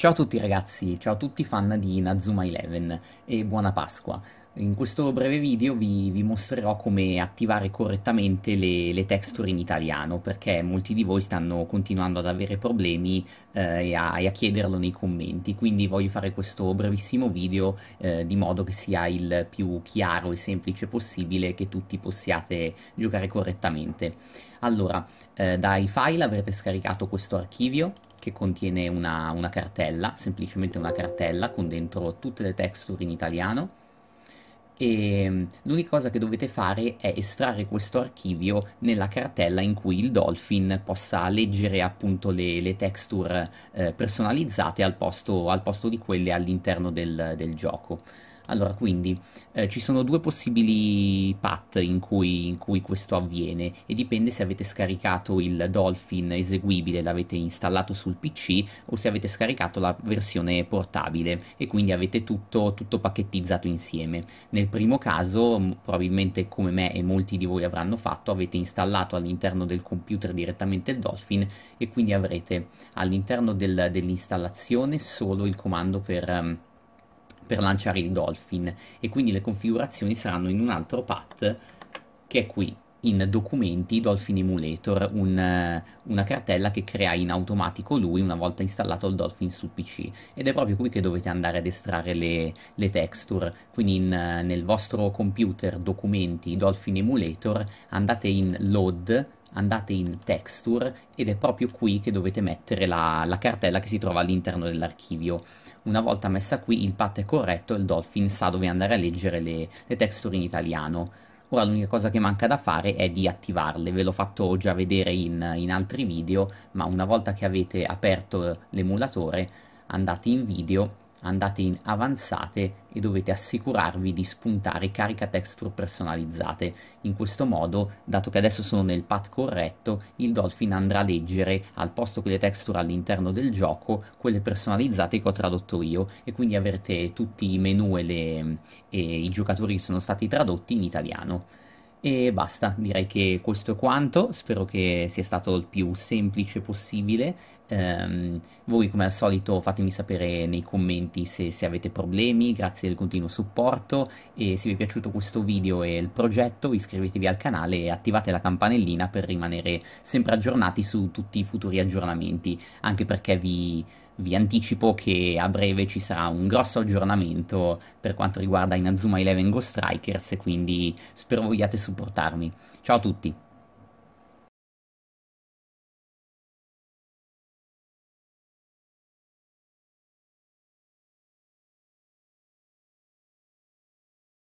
Ciao a tutti ragazzi, ciao a tutti fan di Nazuma 11 e buona Pasqua. In questo breve video vi, vi mostrerò come attivare correttamente le, le, texture in italiano perché molti di voi stanno continuando ad avere problemi eh, e, a, e, a, chiederlo nei commenti quindi voglio fare questo brevissimo video eh, di modo che sia il più chiaro e semplice possibile che tutti possiate giocare correttamente. Allora, eh, dai file avrete scaricato questo archivio che contiene una, una cartella, semplicemente una cartella con dentro tutte le texture in italiano e mm, l'unica cosa che dovete fare è estrarre questo archivio nella cartella in cui il Dolphin possa leggere appunto le, le texture eh, personalizzate al posto, al posto, di quelle all'interno del, del gioco. Allora, quindi eh, ci sono due possibili path in cui, in cui, questo avviene e dipende se avete scaricato il Dolphin eseguibile, l'avete installato sul PC o se avete scaricato la versione portabile e quindi avete tutto, tutto pacchettizzato insieme. Nel primo caso, probabilmente come me e molti di voi avranno fatto, avete installato all'interno del computer direttamente il Dolphin e quindi avrete all'interno del, dell'installazione solo il comando per... Um, per lanciare il Dolphin e quindi le configurazioni saranno in un altro path che è qui in documenti Dolphin Emulator, un, eh, una cartella che crea in automatico lui una volta installato il Dolphin su PC ed è proprio qui che dovete andare ad estrarre le, le texture, quindi in, eh, nel vostro computer documenti Dolphin Emulator andate in load andate in texture ed è proprio qui che dovete mettere la, la cartella che si trova all'interno dell'archivio. Una volta messa qui il path è corretto e il Dolphin sa dove andare a leggere le, le texture in italiano. Ora l'unica cosa che manca da fare è di attivarle, ve l'ho fatto già vedere in, in altri video, ma una volta che avete aperto l'emulatore andate in video andate in avanzate e dovete assicurarvi di spuntare carica texture personalizzate. In questo modo, dato che adesso sono nel path corretto, il Dolphin andrà a leggere al posto che le texture all'interno del gioco, quelle personalizzate che ho tradotto io e quindi avrete tutti i menu e, le, e i giocatori che sono stati tradotti in italiano. E basta, direi che questo è quanto, spero che sia stato il più semplice possibile Um, voi come al solito fatemi sapere nei commenti se, se, avete problemi, grazie del continuo supporto e se vi è piaciuto questo video e il progetto iscrivetevi al canale e attivate la campanellina per rimanere sempre aggiornati su tutti i futuri aggiornamenti, anche perché vi, vi anticipo che a breve ci sarà un grosso aggiornamento per quanto riguarda Inazuma 11 Ghost Strikers, quindi spero vogliate supportarmi. Ciao a tutti!